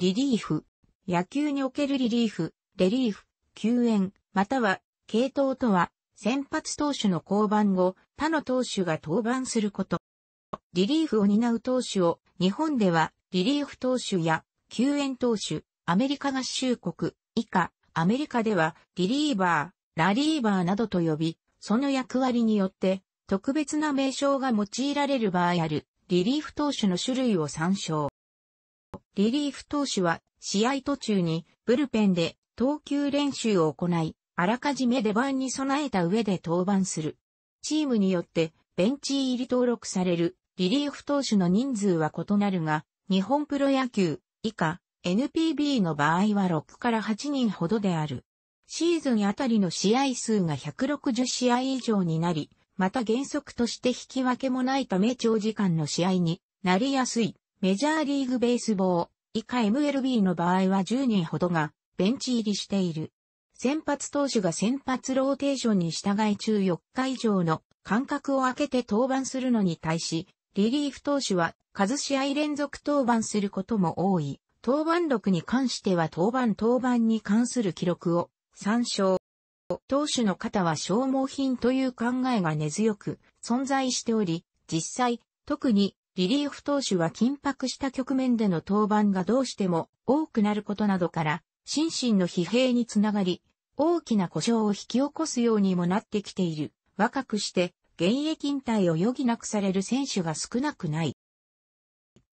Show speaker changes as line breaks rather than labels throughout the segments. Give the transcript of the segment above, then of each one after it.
リリーフ、野球におけるリリーフ、レリーフ、救援、または、系統とは、先発投手の降板後、他の投手が登板すること。リリーフを担う投手を、日本では、リリーフ投手や、救援投手、アメリカ合衆国、以下、アメリカでは、リリーバー、ラリーバーなどと呼び、その役割によって、特別な名称が用いられる場合ある、リリーフ投手の種類を参照。リリーフ投手は試合途中にブルペンで投球練習を行い、あらかじめ出番に備えた上で登板する。チームによってベンチ入り登録されるリリーフ投手の人数は異なるが、日本プロ野球以下 NPB の場合は6から8人ほどである。シーズンあたりの試合数が160試合以上になり、また原則として引き分けもないため長時間の試合になりやすい。メジャーリーグベースボー、以下 MLB の場合は10人ほどがベンチ入りしている。先発投手が先発ローテーションに従い中4日以上の間隔を空けて登板するのに対し、リリーフ投手は数試合連続登板することも多い。登板録に関しては登板登板に関する記録を参照。投手の方は消耗品という考えが根強く存在しており、実際、特にリリーフ投手は緊迫した局面での登板がどうしても多くなることなどから、心身の疲弊につながり、大きな故障を引き起こすようにもなってきている。若くして、現役引退を余儀なくされる選手が少なくない。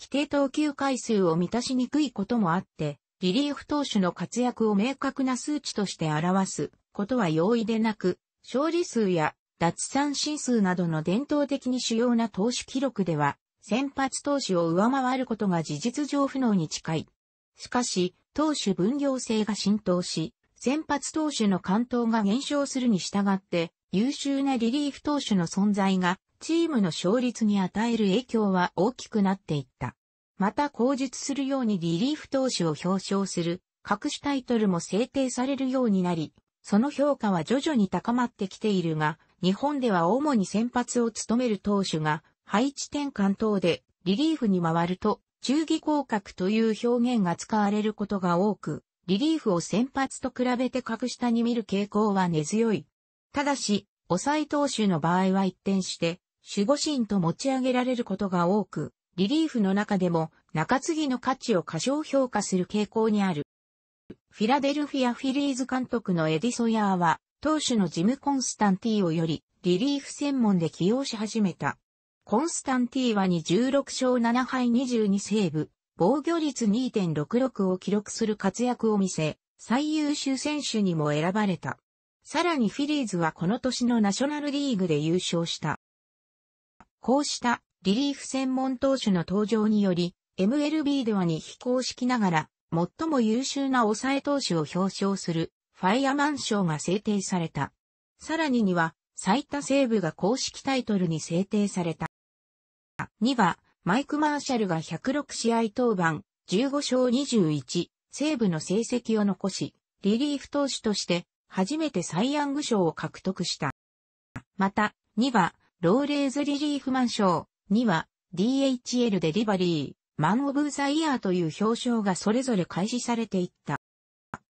規定投球回数を満たしにくいこともあって、リリーフ投手の活躍を明確な数値として表すことは容易でなく、勝利数や奪三振数などの伝統的に主要な投手記録では先発投手を上回ることが事実上不能に近い。しかし、投手分業制が浸透し、先発投手の関東が減少するに従って、優秀なリリーフ投手の存在が、チームの勝率に与える影響は大きくなっていった。また口述するようにリリーフ投手を表彰する、各種タイトルも制定されるようになり、その評価は徐々に高まってきているが、日本では主に先発を務める投手が配置転換等でリリーフに回ると、中義広角という表現が使われることが多く、リリーフを先発と比べて格下に見る傾向は根強い。ただし、抑え投手の場合は一転して、守護神と持ち上げられることが多く、リリーフの中でも中継ぎの価値を過小評価する傾向にある。フィラデルフィア・フィリーズ監督のエディ・ソヤーは、投手のジム・コンスタンティーをより、リリーフ専門で起用し始めた。コンスタンティーワに16勝7敗22セーブ、防御率2.66を記録する活躍を見せ、最優秀選手にも選ばれた。さらにフィリーズはこの年のナショナルリーグで優勝した。こうしたリリーフ専門投手の登場により、MLB ではに非公式ながら、最も優秀な抑え投手を表彰するファイアマン賞が制定された。さらにには、最多セーブが公式タイトルに制定された。2は、マイク・マーシャルが106試合登板、15勝21、西部の成績を残し、リリーフ投手として、初めてサイ・ヤング賞を獲得した。また、2は、ローレーズ・リリーフマン賞、2は、DHL デリバリー、マン・オブ・ザ・イヤーという表彰がそれぞれ開始されていった。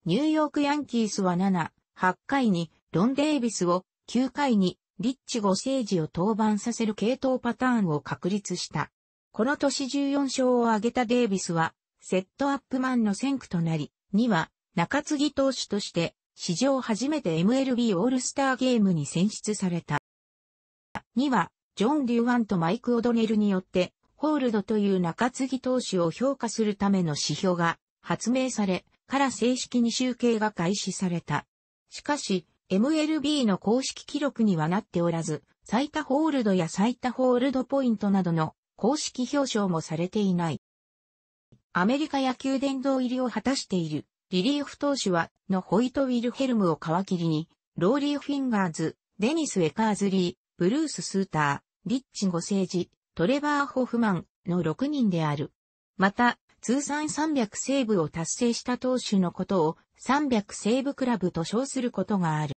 ニューヨーク・ヤンキースは7、8回に、ロン・デービスを、9回に、リッチ5世治を登板させる系統パターンを確立した。この年14勝を挙げたデイビスは、セットアップマンの先駆となり、2は中継ぎ投手として、史上初めて MLB オールスターゲームに選出された。2は、ジョン・デュワンとマイク・オドネルによって、ホールドという中継ぎ投手を評価するための指標が発明され、から正式に集計が開始された。しかし、MLB の公式記録にはなっておらず、最多ホールドや最多ホールドポイントなどの公式表彰もされていない。アメリカ野球殿堂入りを果たしている、リリーフ投手は、のホイト・ウィルヘルムを皮切りに、ローリー・フィンガーズ、デニス・エカーズリー、ブルース・スーター、リッチ・ゴセージ、トレバー・ホフマンの6人である。また、通算300セーブを達成した投手のことを300セーブクラブと称することがある。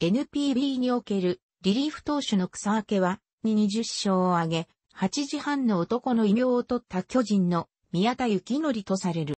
NPB におけるリリーフ投手の草分けは、に20勝を挙げ、8時半の男の異名を取った巨人の宮田幸則とされる。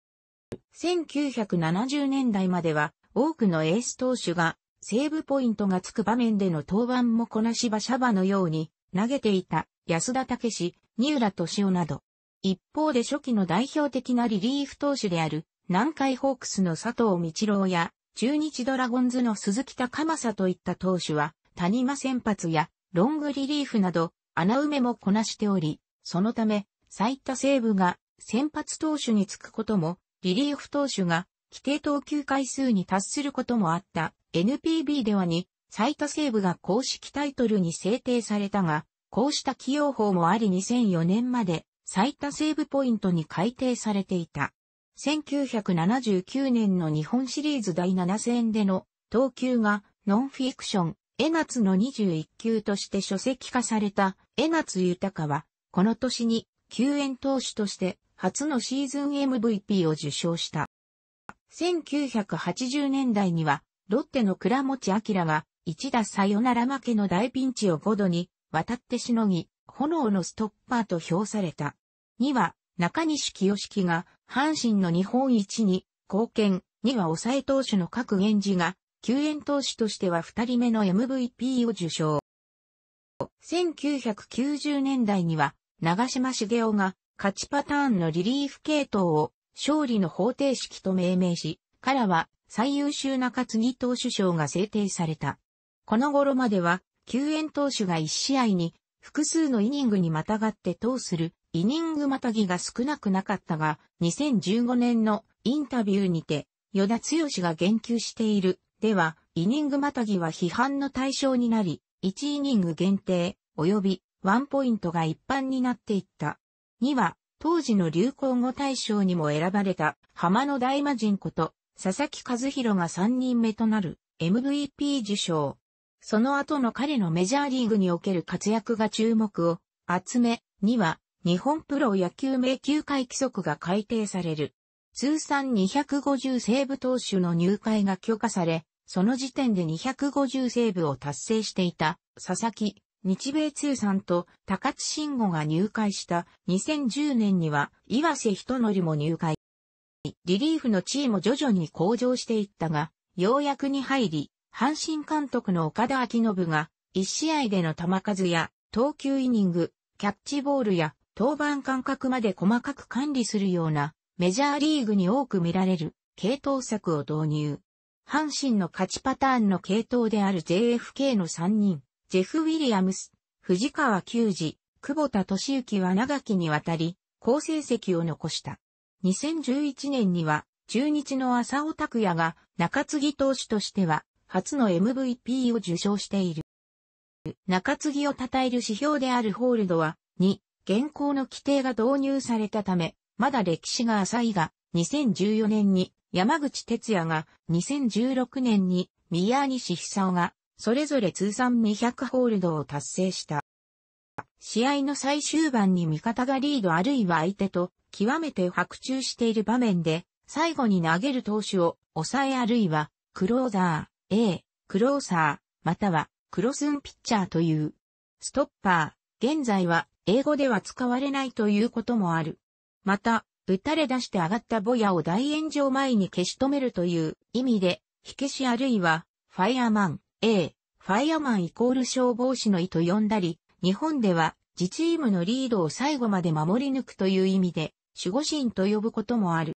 1970年代までは多くのエース投手がセーブポイントがつく場面での登板もこなし馬車馬のように投げていた安田武史、三浦敏夫など。一方で初期の代表的なリリーフ投手である南海ホークスの佐藤道郎や中日ドラゴンズの鈴木高政といった投手は、谷間先発やロングリリーフなど穴埋めもこなしており、そのため、最多セーブが先発投手につくことも、リリーフ投手が規定投球回数に達することもあった NPB ではに最多セーブが公式タイトルに制定されたが、こうした起用法もあり2004年まで最多セーブポイントに改定されていた。1979年の日本シリーズ第7戦での投球がノンフィクション、江夏の21球として書籍化された江夏豊は、この年に救援投手として初のシーズン MVP を受賞した。1980年代には、ロッテの倉持明が、一打サヨナラ負けの大ピンチを5度に、渡ってしのぎ、炎のストッパーと評された。2は、中西清樹が阪神の日本一に貢献、には抑え投手の各源氏が、救援投手としては二人目の MVP を受賞。1990年代には、長島茂雄が勝ちパターンのリリーフ系統を勝利の方程式と命名し、からは最優秀中継ぎ投手賞が制定された。この頃までは、救援投手が一試合に複数のイニングにまたがって投するイニングまたぎが少なくなかったが、2015年のインタビューにて、与田剛が言及している、では、イニングまたぎは批判の対象になり、1イニング限定、及びワンポイントが一般になっていった。2は、当時の流行語大賞にも選ばれた、浜野大魔人こと、佐々木和弘が3人目となる MVP 受賞。その後の彼のメジャーリーグにおける活躍が注目を集め、2は日本プロ野球名球会規則が改定される。通算250セーブ投手の入会が許可され、その時点で250セーブを達成していた佐々木、日米通算と高津慎吾が入会した2010年には岩瀬仁則も入会。リリーフの地位も徐々に向上していったが、ようやくに入り、阪神監督の岡田昭信が1試合での球数や投球イニング、キャッチボールや登板間隔まで細かく管理するようなメジャーリーグに多く見られる系統策を導入。阪神の勝ちパターンの系統である JFK の3人、ジェフ・ウィリアムス、藤川球児、久保田敏之は長きにわたり、好成績を残した。2011年には、中日の浅尾拓也が中継ぎ投手としては、初の MVP を受賞している。中継ぎを称える指標であるホールドは、2、現行の規定が導入されたため、まだ歴史が浅いが、2014年に山口哲也が、2016年に宮西久夫が、それぞれ通算200ホールドを達成した。試合の最終盤に味方がリードあるいは相手と極めて白昼している場面で、最後に投げる投手を抑えあるいは、クローザー、A、クローサー、または、クロスンピッチャーという、ストッパー、現在は英語では使われないということもある。また、打たれ出して上がったボヤを大炎上前に消し止めるという意味で、火消しあるいは、ファイアマン、A、ファイアマンイコール消防士の意と呼んだり、日本では、自チームのリードを最後まで守り抜くという意味で、守護神と呼ぶこともある。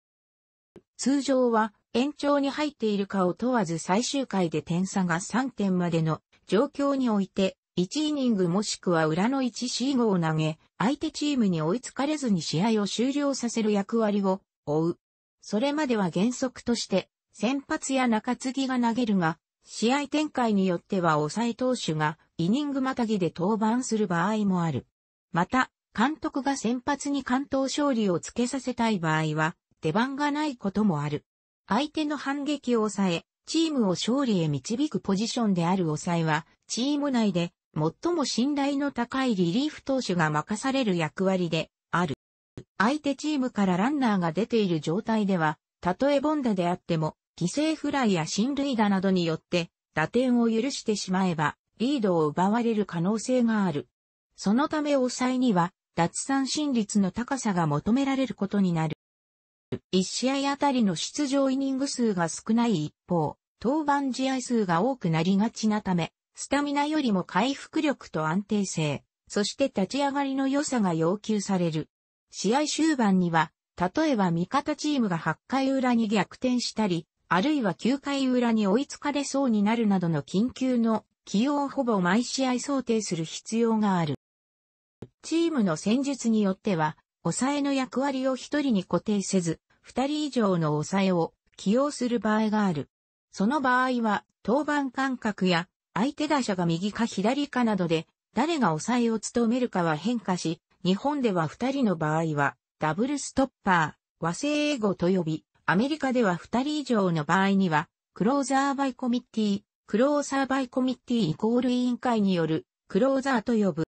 通常は、延長に入っているかを問わず最終回で点差が3点までの状況において、1イニングもしくは裏の1シーゴを投げ、相手チームに追いつかれずに試合を終了させる役割を負う。それまでは原則として、先発や中継ぎが投げるが、試合展開によっては抑え投手がイニングまたぎで登板する場合もある。また、監督が先発に関東勝利をつけさせたい場合は、出番がないこともある。相手の反撃を抑え、チームを勝利へ導くポジションである抑えは、チーム内で最も信頼の高いリリーフ投手が任される役割である。相手チームからランナーが出ている状態では、たとえボンダであっても、犠牲フライや進塁打などによって、打点を許してしまえば、リードを奪われる可能性がある。そのため抑えには、脱三振率の高さが求められることになる。一試合あたりの出場イニング数が少ない一方、登板試合数が多くなりがちなため、スタミナよりも回復力と安定性、そして立ち上がりの良さが要求される。試合終盤には、例えば味方チームが8回裏に逆転したり、あるいは9回裏に追いつかれそうになるなどの緊急の起用をほぼ毎試合想定する必要がある。チームの戦術によっては、抑えの役割を一人に固定せず、二人以上の抑えを起用する場合がある。その場合は、登板間隔や相手打者が右か左かなどで、誰が抑えを務めるかは変化し、日本では2人の場合は、ダブルストッパー、和製英語と呼び、アメリカでは2人以上の場合には、クローザーバイコミッティ、クローザーバイコミッティイコール委員会による、クローザーと呼ぶ。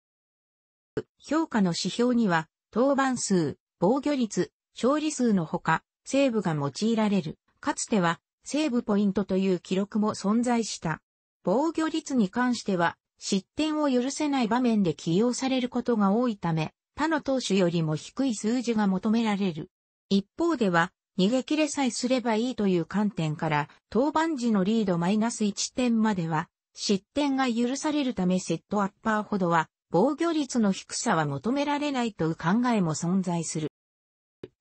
評価の指標には、登板数、防御率、勝利数のほか、セーブが用いられる。かつては、セーブポイントという記録も存在した。防御率に関しては、失点を許せない場面で起用されることが多いため、他の投手よりも低い数字が求められる。一方では、逃げ切れさえすればいいという観点から、当番時のリードマイナス1点までは、失点が許されるためセットアッパーほどは、防御率の低さは求められないという考えも存在する。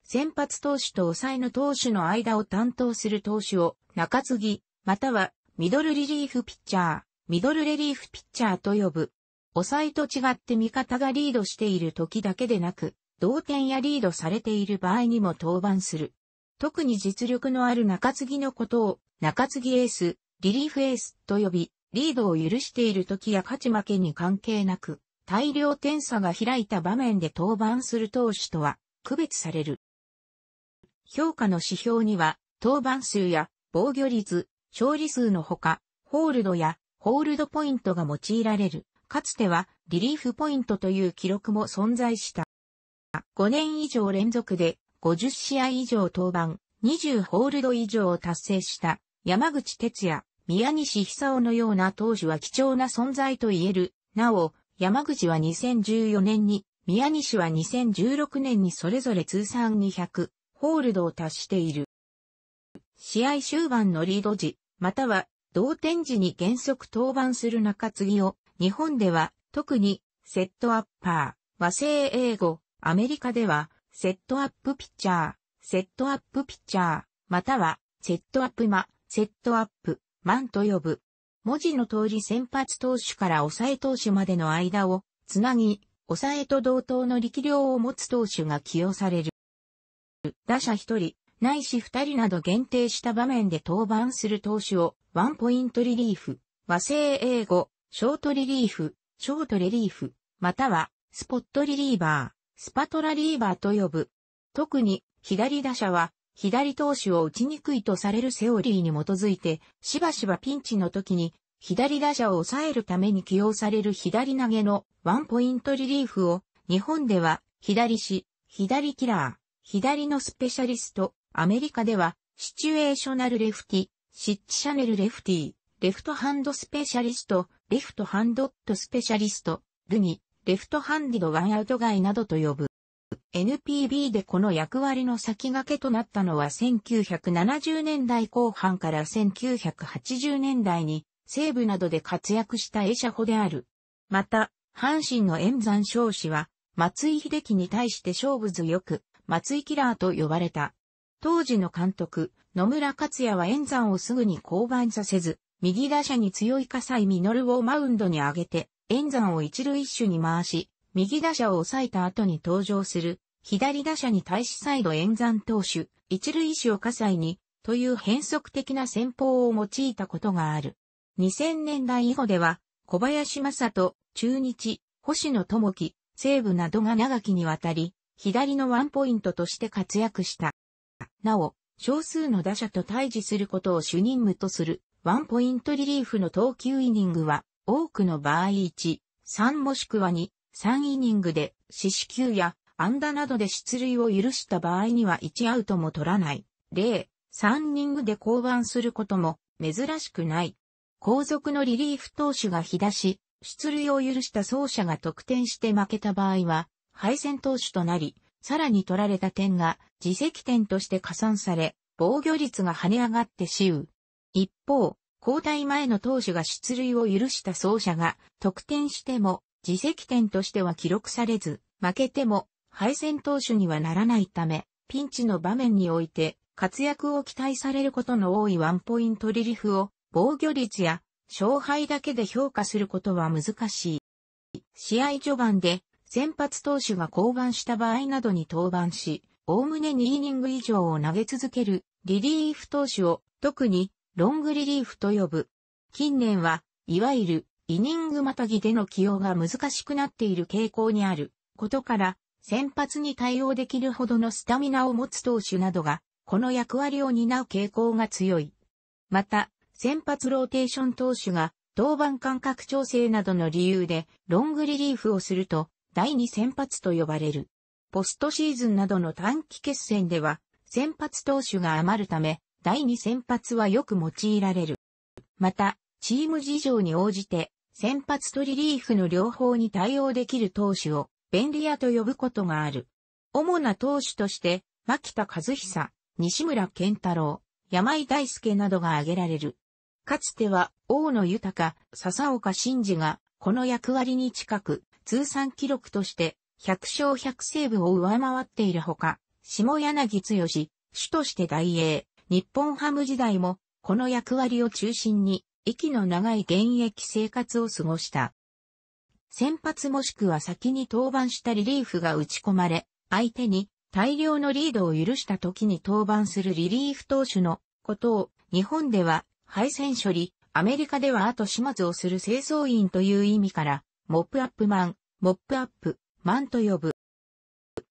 先発投手と抑えの投手の間を担当する投手を中継ぎ、またはミドルリリーフピッチャー、ミドルレリーフピッチャーと呼ぶ。抑えと違って味方がリードしている時だけでなく、同点やリードされている場合にも登板する。特に実力のある中継ぎのことを、中継ぎエース、リリーフエースと呼び、リードを許している時や勝ち負けに関係なく、大量点差が開いた場面で登板する投手とは区別される。評価の指標には、登板数や防御率、勝利数のほか、ホールドやホールドポイントが用いられる。かつてはリリーフポイントという記録も存在した。5年以上連続で50試合以上登板、20ホールド以上を達成した山口哲也、宮西久夫のような投手は貴重な存在と言える。なお、山口は2014年に、宮西は2016年にそれぞれ通算200ホールドを達している。試合終盤のリード時、または同点時に原則登板する中継ぎを、日本では特にセットアッパー、和製英語、アメリカではセットアップピッチャー、セットアップピッチャー、またはセットアップマ、セットアップ、マンと呼ぶ。文字の通り先発投手から抑え投手までの間をつなぎ、抑えと同等の力量を持つ投手が起用される。打者一人、ないし二人など限定した場面で登板する投手を、ワンポイントリリーフ、和製英語、ショートリリーフ、ショートレリーフ、または、スポットリリーバー、スパトラリーバーと呼ぶ。特に、左打者は、左投手を打ちにくいとされるセオリーに基づいて、しばしばピンチの時に、左打者を抑えるために起用される左投げのワンポイントリリーフを、日本では、左し、左キラー、左のスペシャリスト、アメリカでは、シチュエーショナルレフティ、シッチシャネルレフティ、レフトハンドスペシャリスト、レフトハンドットスペシャリスト、ルミ、レフトハンディドワンアウトガイなどと呼ぶ。NPB でこの役割の先駆けとなったのは1970年代後半から1980年代に西部などで活躍したエシャホである。また、阪神の演山少子は松井秀樹に対して勝負強く松井キラーと呼ばれた。当時の監督、野村克也は演山をすぐに降板させず、右打者に強い笠井実をマウンドに上げて、演山を一塁一手に回し、右打者を抑えた後に登場する、左打者に対し再度演山投手、一塁手を笠井に、という変則的な戦法を用いたことがある。2000年代以後では、小林正人、中日、星野智樹、西武などが長きにわたり、左のワンポイントとして活躍した。なお、少数の打者と対峙することを主任務とする、ワンポイントリリーフの投球イニングは、多くの場合1、3もしくは2、3イニングで、四死球や、安打などで出塁を許した場合には1アウトも取らない。例、3イニングで降板することも、珍しくない。後続のリリーフ投手が日出し、出塁を許した走者が得点して負けた場合は、敗戦投手となり、さらに取られた点が自責点として加算され、防御率が跳ね上がって死う。一方、交代前の投手が出塁を許した走者が得点しても自責点としては記録されず、負けても敗戦投手にはならないため、ピンチの場面において活躍を期待されることの多いワンポイントリリフを防御率や勝敗だけで評価することは難しい。試合序盤で先発投手が降板した場合などに登板し、おおむね2イニング以上を投げ続けるリリーフ投手を特にロングリリーフと呼ぶ。近年は、いわゆるイニングまたぎでの起用が難しくなっている傾向にあることから、先発に対応できるほどのスタミナを持つ投手などが、この役割を担う傾向が強い。また、先発ローテーション投手が、登板間隔調整などの理由で、ロングリリーフをすると、第2先発と呼ばれる。ポストシーズンなどの短期決戦では、先発投手が余るため、第2先発はよく用いられる。また、チーム事情に応じて、先発とリリーフの両方に対応できる投手を、便利屋と呼ぶことがある。主な投手として、牧田和久、西村健太郎、山井大輔などが挙げられる。かつては、大野豊、笹岡慎二が、この役割に近く、通算記録として、100勝100セーブを上回っているほか、下柳剛、主として大英、日本ハム時代も、この役割を中心に、息の長い現役生活を過ごした。先発もしくは先に登板したリリーフが打ち込まれ、相手に大量のリードを許した時に登板するリリーフ投手のことを、日本では敗戦処理、アメリカでは後始末をする清掃員という意味から、モップアップマン、モップアップ、マンと呼ぶ。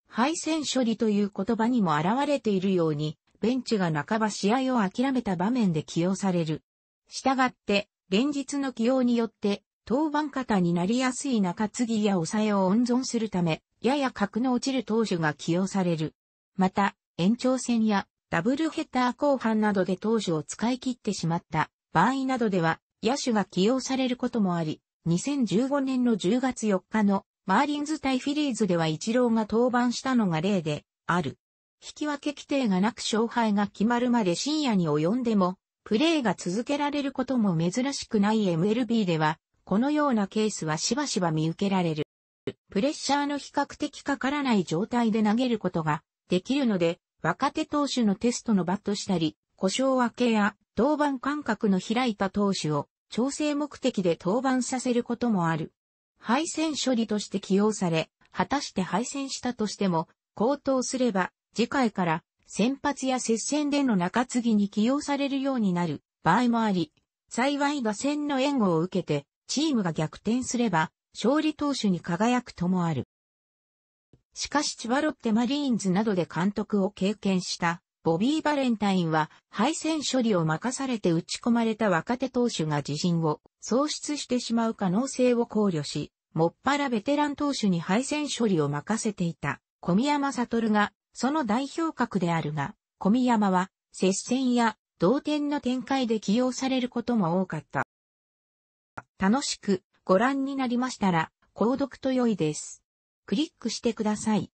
敗戦処理という言葉にも現れているように、ベンチが半ば試合を諦めた場面で起用される。したがって、現実の起用によって、当番方になりやすい中継ぎや抑えを温存するため、やや格の落ちる投手が起用される。また、延長戦やダブルヘッダー後半などで投手を使い切ってしまった場合などでは、野手が起用されることもあり、2015年の10月4日のマーリンズ対フィリーズではイチローが登板したのが例である。引き分け規定がなく勝敗が決まるまで深夜に及んでも、プレーが続けられることも珍しくない MLB では、このようなケースはしばしば見受けられる。プレッシャーの比較的かからない状態で投げることができるので、若手投手のテストのバットしたり、故障分けや、登板間隔の開いた投手を調整目的で登板させることもある。敗戦処理として起用され、果たして敗戦したとしても、高騰すれば、次回から先発や接戦での中継ぎに起用されるようになる場合もあり、幸い打線の援護を受けて、チームが逆転すれば、勝利投手に輝くともある。しかし千葉ロッテマリーンズなどで監督を経験したボビー・バレンタインは敗戦処理を任されて打ち込まれた若手投手が自陣を喪失してしまう可能性を考慮し、もっぱらベテラン投手に敗戦処理を任せていた小宮山悟がその代表格であるが、小宮山は接戦や同点の展開で起用されることも多かった。楽しくご覧になりましたら、購読と良いです。クリックしてください。